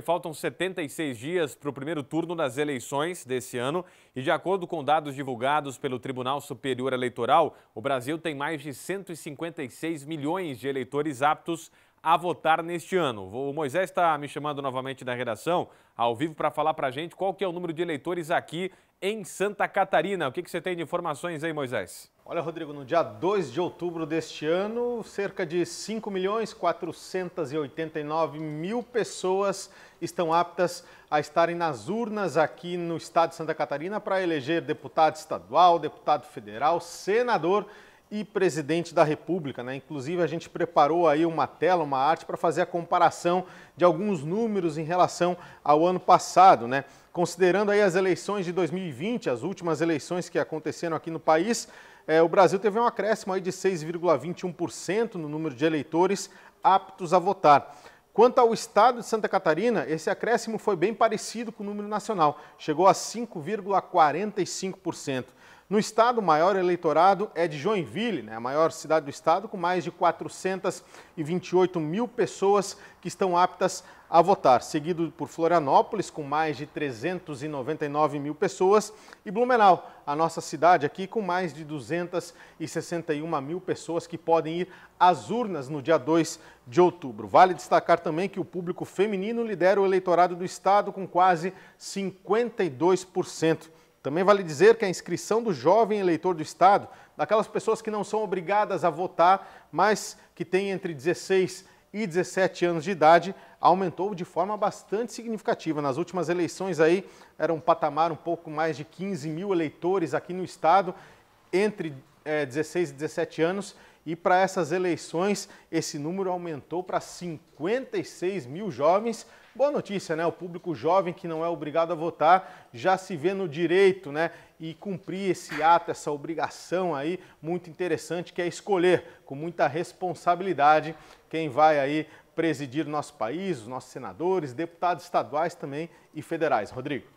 Faltam 76 dias para o primeiro turno das eleições desse ano e, de acordo com dados divulgados pelo Tribunal Superior Eleitoral, o Brasil tem mais de 156 milhões de eleitores aptos a votar neste ano. O Moisés está me chamando novamente da redação, ao vivo, para falar para a gente qual que é o número de eleitores aqui em Santa Catarina. O que, que você tem de informações aí, Moisés? Olha, Rodrigo, no dia 2 de outubro deste ano, cerca de 5 milhões 489 mil pessoas estão aptas a estarem nas urnas aqui no estado de Santa Catarina para eleger deputado estadual, deputado federal, senador e presidente da República. Né? Inclusive, a gente preparou aí uma tela, uma arte, para fazer a comparação de alguns números em relação ao ano passado. Né? Considerando aí as eleições de 2020, as últimas eleições que aconteceram aqui no país, é, o Brasil teve um acréscimo aí de 6,21% no número de eleitores aptos a votar. Quanto ao estado de Santa Catarina, esse acréscimo foi bem parecido com o número nacional, chegou a 5,45%. No estado, o maior eleitorado é de Joinville, né, a maior cidade do estado, com mais de 428 mil pessoas que estão aptas a votar, seguido por Florianópolis, com mais de 399 mil pessoas, e Blumenau, a nossa cidade aqui, com mais de 261 mil pessoas que podem ir às urnas no dia 2 de outubro. Vale destacar também que o público feminino lidera o eleitorado do Estado com quase 52%. Também vale dizer que a inscrição do jovem eleitor do Estado, daquelas pessoas que não são obrigadas a votar, mas que têm entre 16 e 17 anos de idade, aumentou de forma bastante significativa. Nas últimas eleições aí, era um patamar um pouco mais de 15 mil eleitores aqui no Estado, entre é, eh, 16 e 17 anos, e para essas eleições, esse número aumentou para 56 mil jovens. Boa notícia, né? O público jovem que não é obrigado a votar já se vê no direito, né? E cumprir esse ato, essa obrigação aí, muito interessante, que é escolher com muita responsabilidade quem vai aí presidir o nosso país, os nossos senadores, deputados estaduais também e federais. Rodrigo.